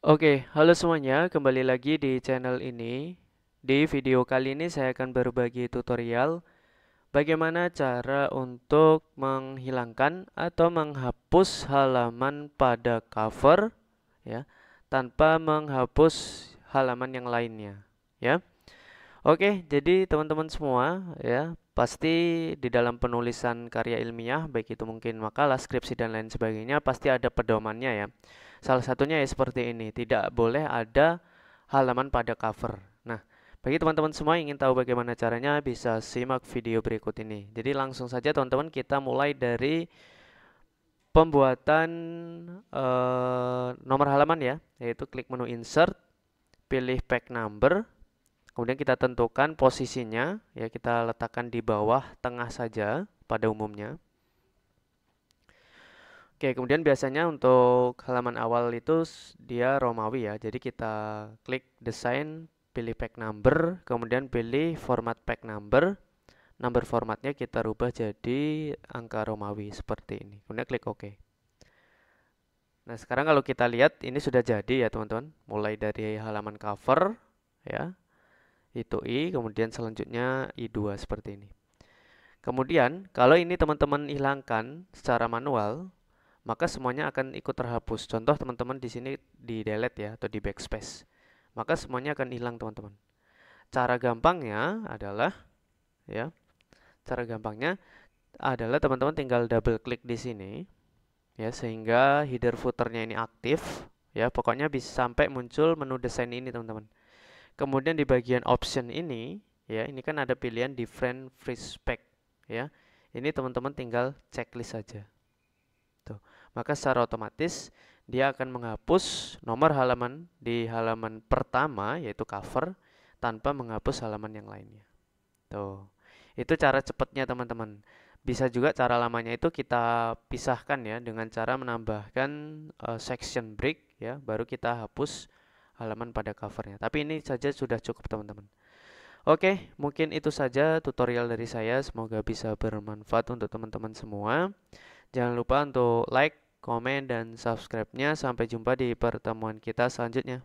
Oke, halo semuanya, kembali lagi di channel ini. Di video kali ini saya akan berbagi tutorial bagaimana cara untuk menghilangkan atau menghapus halaman pada cover ya, tanpa menghapus halaman yang lainnya, ya. Oke, jadi teman-teman semua ya, pasti di dalam penulisan karya ilmiah baik itu mungkin makalah, skripsi dan lain sebagainya pasti ada pedomannya ya. Salah satunya ya seperti ini, tidak boleh ada halaman pada cover. Nah, bagi teman-teman semua yang ingin tahu bagaimana caranya bisa simak video berikut ini. Jadi langsung saja teman-teman kita mulai dari pembuatan uh, nomor halaman ya, yaitu klik menu insert, pilih pack number, kemudian kita tentukan posisinya ya kita letakkan di bawah tengah saja pada umumnya. Oke, kemudian biasanya untuk halaman awal itu dia Romawi ya. Jadi kita klik desain, pilih pack number, kemudian pilih format pack number. Number formatnya kita rubah jadi angka Romawi seperti ini. Kemudian klik OK. Nah, sekarang kalau kita lihat ini sudah jadi ya, teman-teman. Mulai dari halaman cover ya. Itu I, kemudian selanjutnya I2 seperti ini. Kemudian, kalau ini teman-teman hilangkan secara manual, maka semuanya akan ikut terhapus. Contoh teman-teman di sini di delete ya atau di backspace. Maka semuanya akan hilang teman-teman. Cara gampangnya adalah ya. Cara gampangnya adalah teman-teman tinggal double klik di sini ya sehingga header footernya ini aktif ya pokoknya bisa sampai muncul menu desain ini teman-teman. Kemudian di bagian option ini ya ini kan ada pilihan different free spec ya. Ini teman-teman tinggal checklist saja maka secara otomatis dia akan menghapus nomor halaman di halaman pertama yaitu cover tanpa menghapus halaman yang lainnya. Tuh. Itu cara cepatnya teman-teman. Bisa juga cara lamanya itu kita pisahkan ya dengan cara menambahkan uh, section break ya, baru kita hapus halaman pada covernya. Tapi ini saja sudah cukup teman-teman. Oke, mungkin itu saja tutorial dari saya. Semoga bisa bermanfaat untuk teman-teman semua. Jangan lupa untuk like, komen, dan subscribe-nya. Sampai jumpa di pertemuan kita selanjutnya.